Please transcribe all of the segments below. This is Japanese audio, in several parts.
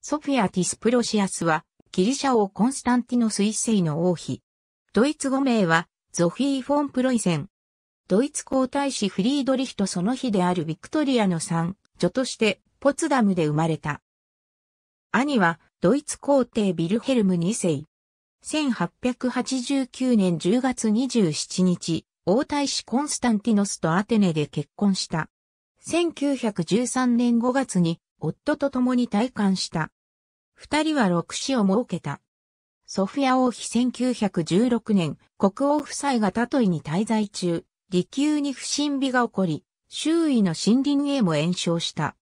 ソフィア・ティスプロシアスは、ギリシャ王コンスタンティノス一世の王妃。ドイツ語名は、ゾフィー・フォン・プロイセン。ドイツ皇太子フリードリヒとその日であるィクトリアの三女として、ポツダムで生まれた。兄は、ドイツ皇帝ビルヘルム二世。1889年10月27日、王太子コンスタンティノスとアテネで結婚した。1913年5月に夫と共に退官した。二人は六子を設けた。ソフィア王妃1916年、国王夫妻がタトイに滞在中、離宮に不審火が起こり、周囲の森林へも延焼した。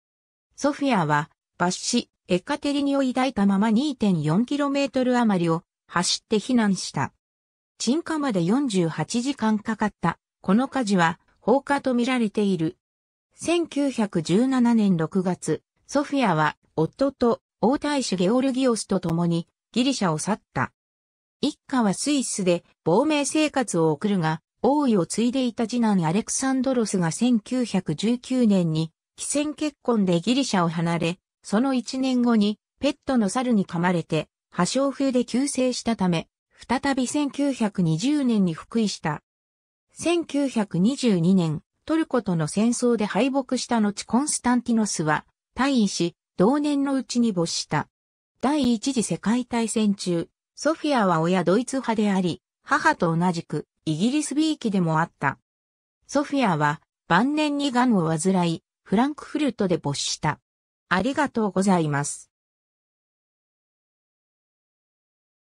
ソフィアは、抜死、エカテリニを抱いたまま 2.4km 余りを走って避難した。鎮火まで48時間かかった。この火事は放火とみられている。1917年6月、ソフィアは夫と王太子ゲオルギオスと共にギリシャを去った。一家はスイスで亡命生活を送るが、王位を継いでいた次男アレクサンドロスが1919年に、既戦結婚でギリシャを離れ、その1年後にペットの猿に噛まれて、破傷風で急世したため、再び1920年に復位した。1922年、トルコとの戦争で敗北した後コンスタンティノスは退位し、同年のうちに没した。第一次世界大戦中、ソフィアは親ドイツ派であり、母と同じくイギリスビーキでもあった。ソフィアは晩年に癌を患い、フランクフルトで没した。ありがとうございます。